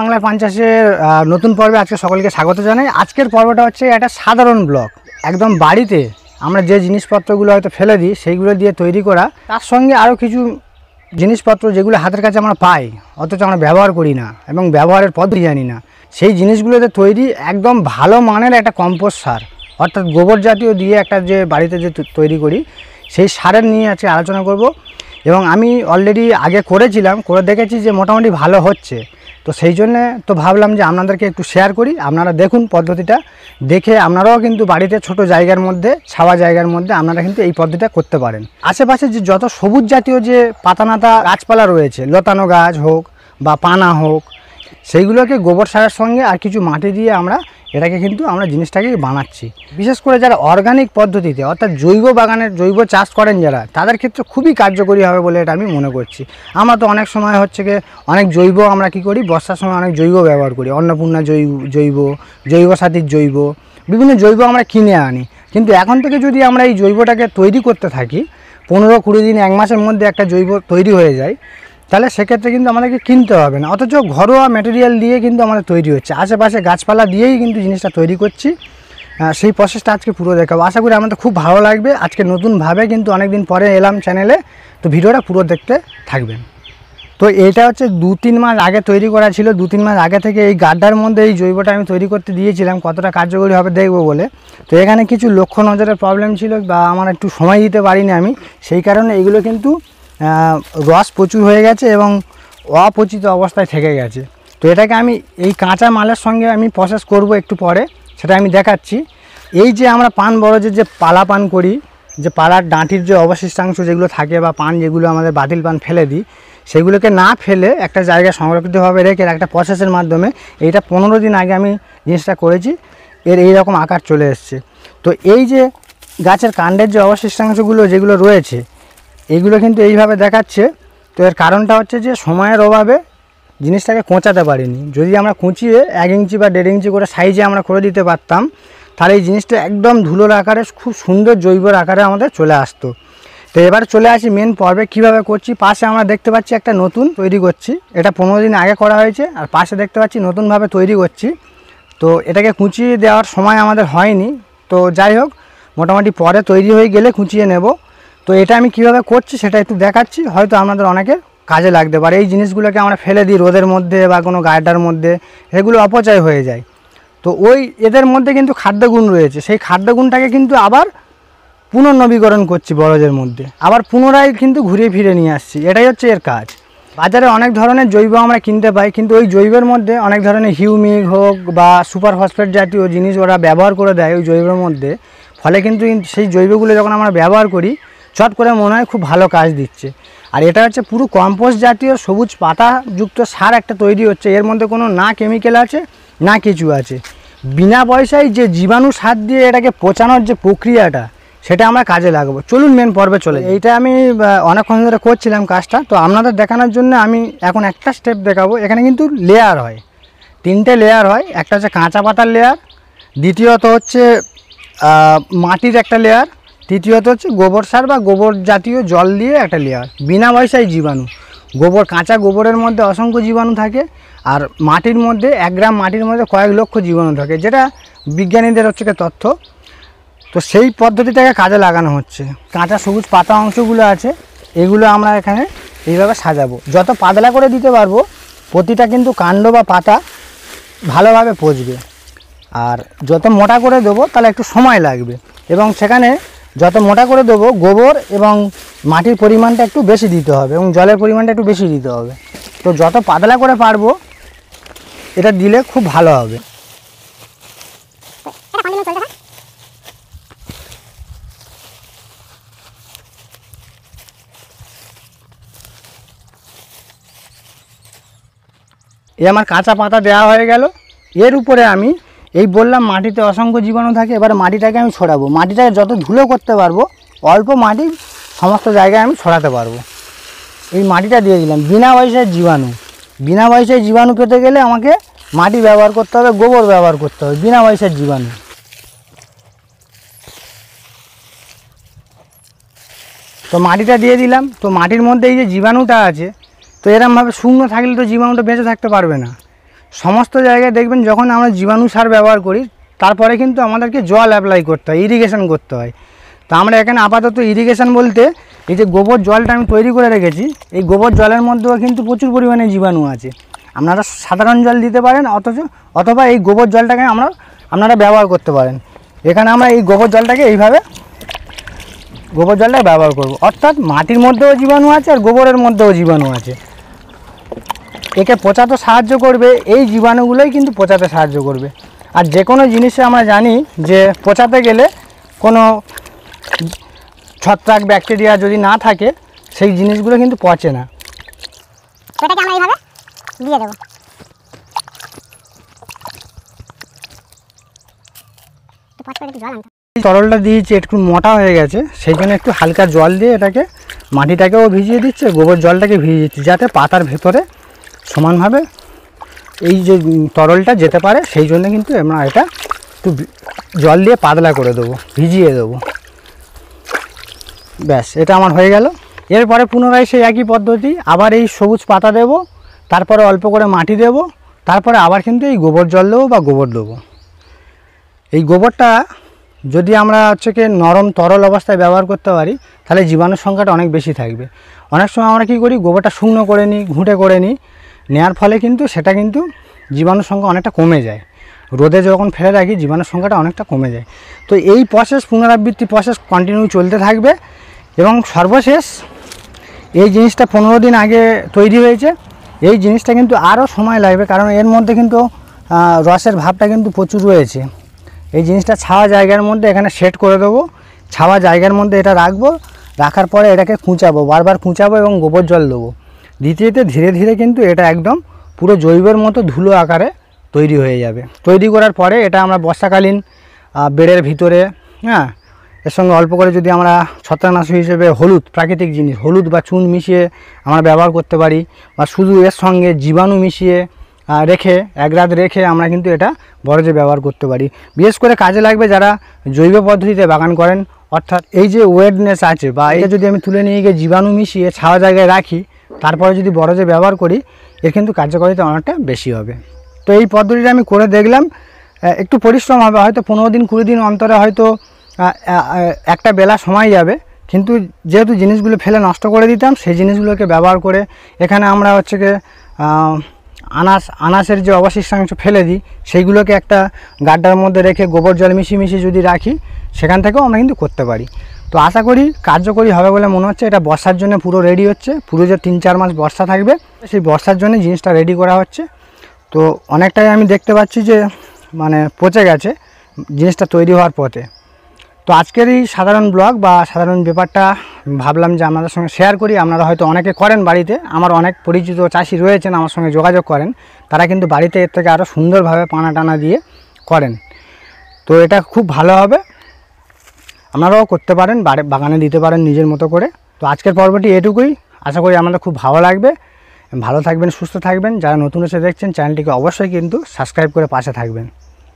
বাংলা পঞ্চাশের নতুন পর্বে আজকে সকলকে স্বাগত জানাই আজকের পর্বটা হচ্ছে একটা সাধারণ ব্লক একদম বাড়িতে আমরা যে জিনিসপত্রগুলো হয়তো ফেলে দিই সেইগুলো দিয়ে তৈরি করা তার সঙ্গে আরও কিছু জিনিসপত্র যেগুলো হাতের কাছে আমরা পাই অথচ আমরা ব্যবহার করি না এবং ব্যবহারের পদ্ধতি জানি না সেই জিনিসগুলোতে তৈরি একদম ভালো মানের একটা কম্পোস্ট সার অর্থাৎ গোবর জাতীয় দিয়ে একটা যে বাড়িতে যে তৈরি করি সেই সারের নিয়ে আজকে আলোচনা করব এবং আমি অলরেডি আগে করেছিলাম করে দেখেছি যে মোটামুটি ভালো হচ্ছে তো সেই জন্যে তো ভাবলাম যে আপনাদেরকে একটু শেয়ার করি আপনারা দেখুন পদ্ধতিটা দেখে আপনারাও কিন্তু বাড়িতে ছোট জায়গার মধ্যে ছাওয়া জায়গার মধ্যে আপনারা কিন্তু এই পদ্ধতিটা করতে পারেন আশেপাশে যে যত সবুজ জাতীয় যে পাতানাতা গাছপালা রয়েছে লতানো গাছ হোক বা পানা হোক সেইগুলোকে গোবর সারের সঙ্গে আর কিছু মাটি দিয়ে আমরা এটাকে কিন্তু আমরা জিনিসটাকে বানাচ্ছি বিশেষ করে যারা অর্গানিক পদ্ধতিতে অর্থাৎ জৈব বাগানের জৈব চাষ করেন যারা তাদের ক্ষেত্রে খুবই কার্যকরী হবে বলে এটা আমি মনে করছি আমরা তো অনেক সময় হচ্ছে কি অনেক জৈব আমরা কি করি বর্ষার সময় অনেক জৈব ব্যবহার করি অন্নপূর্ণা জৈব জৈব জৈব সাথীর জৈব বিভিন্ন জৈব আমরা কিনে আনি কিন্তু এখন থেকে যদি আমরা এই জৈবটাকে তৈরি করতে থাকি পনেরো কুড়ি দিন এক মাসের মধ্যে একটা জৈব তৈরি হয়ে যায় তাহলে সেক্ষেত্রে কিন্তু আমাদেরকে কিনতে হবে না অথচ ঘরোয়া ম্যাটেরিয়াল দিয়ে কিন্তু আমাদের তৈরি হচ্ছে আশেপাশে গাছপালা দিয়েই কিন্তু জিনিসটা তৈরি করছি সেই প্রসেসটা আজকে পুরো দেখাবো আশা করি আমাদের খুব ভালো লাগবে আজকে নতুনভাবে কিন্তু অনেকদিন পরে এলাম চ্যানেলে তো ভিডিওটা পুরো দেখতে থাকবেন তো এটা হচ্ছে দু তিন মাস আগে তৈরি করা ছিল দু তিন মাস আগে থেকে এই গাড্ডার মধ্যে এই জৈবটা আমি তৈরি করতে দিয়েছিলাম কতটা কার্যকরী হবে দেখবো বলে তো এখানে কিছু লক্ষ্য নজরের প্রবলেম ছিল বা আমার একটু সময় দিতে পারিনি আমি সেই কারণে এগুলো কিন্তু রস প্রচুর হয়ে গেছে এবং অপচিত অবস্থায় থেকে গেছে তো এটাকে আমি এই কাঁচা মালের সঙ্গে আমি প্রসেস করব একটু পরে সেটা আমি দেখাচ্ছি এই যে আমরা পান বরজের যে পালা পান করি যে পালার ডাঁটির যে অবশিষ্টাংশ যেগুলো থাকে বা পান যেগুলো আমাদের বাতিল পান ফেলে দিই সেগুলোকে না ফেলে একটা জায়গায় সংরক্ষিতভাবে রেখে একটা প্রসেসের মাধ্যমে এইটা পনেরো দিন আগে আমি জিনিসটা করেছি এর এই রকম আকার চলে এসছে তো এই যে গাছের কাণ্ডের যে অবশিষ্টাংশগুলো যেগুলো রয়েছে এগুলো কিন্তু এইভাবে দেখাচ্ছে তো এর কারণটা হচ্ছে যে সময়ের অভাবে জিনিসটাকে কোঁচাতে পারিনি যদি আমরা কুঁচিয়ে এক ইঞ্চি বা দেড় ইঞ্চি করে সাইজে আমরা করে দিতে পারতাম তাহলে এই জিনিসটা একদম ধুলোর আকারে খুব সুন্দর জৈবর আকারে আমাদের চলে আসতো তো এবার চলে আসি মেন পর্বে কিভাবে করছি পাশে আমরা দেখতে পাচ্ছি একটা নতুন তৈরি করছি এটা পনেরো দিন আগে করা হয়েছে আর পাশে দেখতে পাচ্ছি নতুনভাবে তৈরি করছি তো এটাকে কুঁচিয়ে দেওয়ার সময় আমাদের হয়নি তো যাই হোক মোটামুটি পরে তৈরি হয়ে গেলে কুঁচিয়ে নেব তো এটা আমি কিভাবে করছি সেটা একটু দেখাচ্ছি হয়তো আপনাদের অনেকে কাজে লাগতে পারে এই জিনিসগুলোকে আমরা ফেলে দিই রোদের মধ্যে বা কোনো গায়েটার মধ্যে এগুলো অপচয় হয়ে যায় তো ওই এদের মধ্যে কিন্তু খাদ্যগুণ রয়েছে সেই খাদ্যগুণটাকে কিন্তু আবার পুনর্নবীকরণ করছি বরজের মধ্যে আবার পুনরায় কিন্তু ঘুরে ফিরে নিয়ে আসছি এটাই হচ্ছে এর কাজ বাজারে অনেক ধরনের জৈব আমরা কিনতে পাই কিন্তু ওই জৈবের মধ্যে অনেক ধরনের হিউমিক হোক বা সুপার ফসফেট জাতীয় জিনিস ওরা ব্যবহার করে দেয় ওই জৈবের মধ্যে ফলে কিন্তু সেই জৈবগুলো যখন আমরা ব্যবহার করি চট করে মনে হয় খুব ভালো কাজ দিচ্ছে আর এটা হচ্ছে পুরো কম্পোস্ট জাতীয় সবুজ পাতাযুক্ত সার একটা তৈরি হচ্ছে এর মধ্যে কোনো না কেমিক্যাল আছে না কিছু আছে বিনা পয়সায় যে জীবাণু সার দিয়ে এটাকে পচানোর যে প্রক্রিয়াটা সেটা আমরা কাজে লাগবো চলুন মেন পর্বে চলে এইটা আমি অনেকক্ষণ ধরে করছিলাম কাজটা তো আপনাদের দেখানোর জন্য আমি এখন একটা স্টেপ দেখাবো এখানে কিন্তু লেয়ার হয় তিনটে লেয়ার হয় একটা হচ্ছে কাঁচা পাতার লেয়ার দ্বিতীয়ত হচ্ছে মাটির একটা লেয়ার তৃতীয়ত হচ্ছে গোবর সার বা গোবর জাতীয় জল দিয়ে একটা লেয়ার বিনা পয়সায় জীবাণু গোবর কাঁচা গোবরের মধ্যে অসংখ্য জীবাণু থাকে আর মাটির মধ্যে এক গ্রাম মাটির মধ্যে কয়েক লক্ষ জীবাণু থাকে যেটা বিজ্ঞানীদের হচ্ছে কি তথ্য তো সেই পদ্ধতিটাকে কাজে লাগানো হচ্ছে কাঁচা সবুজ পাতা অংশগুলো আছে এগুলো আমরা এখানে এইভাবে সাজাবো যত পাতলা করে দিতে পারবো প্রতিটা কিন্তু কাণ্ড বা পাতা ভালোভাবে পচবে আর যত মোটা করে দেবো তাহলে একটু সময় লাগবে এবং সেখানে যত মোটা করে দেবো গোবর এবং মাটির পরিমাণটা একটু বেশি দিতে হবে এবং জলের পরিমাণটা একটু বেশি দিতে হবে তো যত পাতলা করে পারবো এটা দিলে খুব ভালো হবে এ আমার কাঁচা পাতা দেওয়া হয়ে গেল এর উপরে আমি এই বললাম মাটিতে অসংখ্য জীবাণু থাকে এবার মাটিটাকে আমি ছড়াবো মাটিটাকে যত ধুলো করতে পারবো অল্প মাটি সমস্ত জায়গায় আমি ছড়াতে পারবো এই মাটিটা দিয়ে দিলাম বিনা পয়সায় জীবাণু বিনা পয়সায় জীবাণু পেতে গেলে আমাকে মাটি ব্যবহার করতে হবে গোবর ব্যবহার করতে হবে বিনা পয়সার জীবাণু তো মাটিটা দিয়ে দিলাম তো মাটির মধ্যে এই যে জীবাণুটা আছে তো এরমভাবে শূন্য থাকলে তো জীবাণুটা বেঁচে থাকতে পারবে না সমস্ত জায়গায় দেখবেন যখন আমরা জীবাণু সার ব্যবহার করি তারপরে কিন্তু আমাদেরকে জল অ্যাপ্লাই করতে হয় ইরিগেশন করতে হয় তো আমরা এখানে আপাতত ইরিগেশন বলতে এই যে গোবর জলটা আমি তৈরি করে রেখেছি এই গোবর জলের মধ্যেও কিন্তু প্রচুর পরিমাণে জীবাণু আছে আপনারা সাধারণ জল দিতে পারেন অথচ অথবা এই গোবর জলটাকে আমরা আপনারা ব্যবহার করতে পারেন এখানে আমরা এই গোবর জলটাকে এইভাবে গোবর জলটা ব্যবহার করব অর্থাৎ মাটির মধ্যেও জীবাণু আছে আর গোবরের মধ্যেও জীবাণু আছে একে পচাতে সাহায্য করবে এই জীবাণুগুলোই কিন্তু পচাতে সাহায্য করবে আর যে কোনো জিনিসে আমরা জানি যে পচাতে গেলে কোনো ছত্রাক ব্যাকটেরিয়া যদি না থাকে সেই জিনিসগুলো কিন্তু পচে না দিয়ে তরলটা দিয়েছি একটু মোটা হয়ে গেছে সেই জন্য একটু হালকা জল দিয়ে এটাকে মাটিটাকেও ভিজিয়ে দিচ্ছে গোবর জলটাকে ভিজিয়ে দিচ্ছে যাতে পাতার ভেতরে সমানভাবে এই যে তরলটা যেতে পারে সেই জন্য কিন্তু আমরা এটা একটু জল দিয়ে পাতলা করে দেবো ভিজিয়ে দেবো ব্যাস এটা আমার হয়ে গেল এরপরে পুনরায় সেই একই পদ্ধতি আবার এই সবুজ পাতা দেব তারপরে অল্প করে মাটি দেব তারপরে আবার কিন্তু এই গোবর জল দেবো বা গোবর দেবো এই গোবরটা যদি আমরা হচ্ছে কি নরম তরল অবস্থায় ব্যবহার করতে পারি তাহলে জীবাণুর সংখ্যাটা অনেক বেশি থাকবে অনেক সময় আমরা কি করি গোবরটা শুকনো করে নিই ঘুঁটে করে নিই নেয়ার ফলে কিন্তু সেটা কিন্তু জীবাণুর সংখ্যা অনেকটা কমে যায় রোদে যখন ফেলে রাখি জীবাণুর সংখ্যাটা অনেকটা কমে যায় তো এই প্রসেস পুনরাবৃত্তি প্রসেস কন্টিনিউ চলতে থাকবে এবং সর্বশেষ এই জিনিসটা পনেরো দিন আগে তৈরি হয়েছে এই জিনিসটা কিন্তু আরও সময় লাগবে কারণ এর মধ্যে কিন্তু রসের ভাবটা কিন্তু প্রচুর রয়েছে এই জিনিসটা ছাওয়া জায়গার মধ্যে এখানে সেট করে দেবো ছাওয়া জায়গার মধ্যে এটা রাখবো রাখার পরে এটাকে কুঁচাবো বারবার কুঁচাবো এবং গোবর জল দেবো দ্বিতীয়তে ধীরে ধীরে কিন্তু এটা একদম পুরো জৈবের মতো ধুলো আকারে তৈরি হয়ে যাবে তৈরি করার পরে এটা আমরা বর্ষাকালীন বেড়ের ভিতরে হ্যাঁ এর সঙ্গে অল্প করে যদি আমরা ছত্রাকনাশক হিসেবে হলুদ প্রাকৃতিক জিনিস হলুদ বা চুন মিশিয়ে আমরা ব্যবহার করতে পারি বা শুধু এর সঙ্গে জীবাণু মিশিয়ে রেখে এক রাত রেখে আমরা কিন্তু এটা বরজে ব্যবহার করতে পারি বিশেষ করে কাজে লাগবে যারা জৈব পদ্ধতিতে বাগান করেন অর্থাৎ এই যে ওয়েটনেস আছে বা এটা যদি আমি তুলে নিয়ে গিয়ে জীবাণু মিশিয়ে ছাওয়া জায়গায় রাখি তারপরে যদি বড় যে ব্যবহার করি এর কিন্তু কার্যকারিতা অনেকটা বেশি হবে তো এই পদ্ধতিটা আমি করে দেখলাম একটু পরিশ্রম হবে হয়তো পনেরো দিন কুড়ি দিন অন্তরে হয়তো একটা বেলা সময় যাবে কিন্তু যেহেতু জিনিসগুলো ফেলে নষ্ট করে দিতাম সেই জিনিসগুলোকে ব্যবহার করে এখানে আমরা হচ্ছে গিয়ে আনাস আনাসের যে অবশিষ্টাংশ ফেলে দিই সেইগুলোকে একটা গাড্ডার মধ্যে রেখে গোবর জল মিশিয়ে মিশিয়ে যদি রাখি সেখান থেকেও আমরা কিন্তু করতে পারি তো আশা করি কার্যকরী হবে বলে মনে হচ্ছে এটা বর্ষার জন্য পুরো রেডি হচ্ছে পুরো যে তিন চার মাস বর্ষা থাকবে সেই বর্ষার জন্য জিনিসটা রেডি করা হচ্ছে তো অনেকটাই আমি দেখতে পাচ্ছি যে মানে পচে গেছে জিনিসটা তৈরি হওয়ার পথে তো আজকের এই সাধারণ ব্লগ বা সাধারণ ব্যাপারটা ভাবলাম যে আপনাদের সঙ্গে শেয়ার করি আপনারা হয়তো অনেকে করেন বাড়িতে আমার অনেক পরিচিত চাষি রয়েছেন আমার সঙ্গে যোগাযোগ করেন তারা কিন্তু বাড়িতে এর থেকে আরও সুন্দরভাবে পানা টানা দিয়ে করেন তো এটা খুব ভালো হবে আপনারাও করতে পারেন বাগানে দিতে পারেন নিজের মতো করে তো আজকের পর্বটি এটুকুই আশা করি আমাদের খুব ভালো লাগবে ভালো থাকবেন সুস্থ থাকবেন যারা নতুন এসে দেখছেন চ্যানেলটিকে অবশ্যই কিন্তু সাবস্ক্রাইব করে পাশে থাকবেন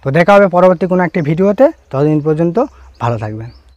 তো দেখা হবে পরবর্তী কোনো একটি ভিডিওতে ততদিন পর্যন্ত ভালো থাকবেন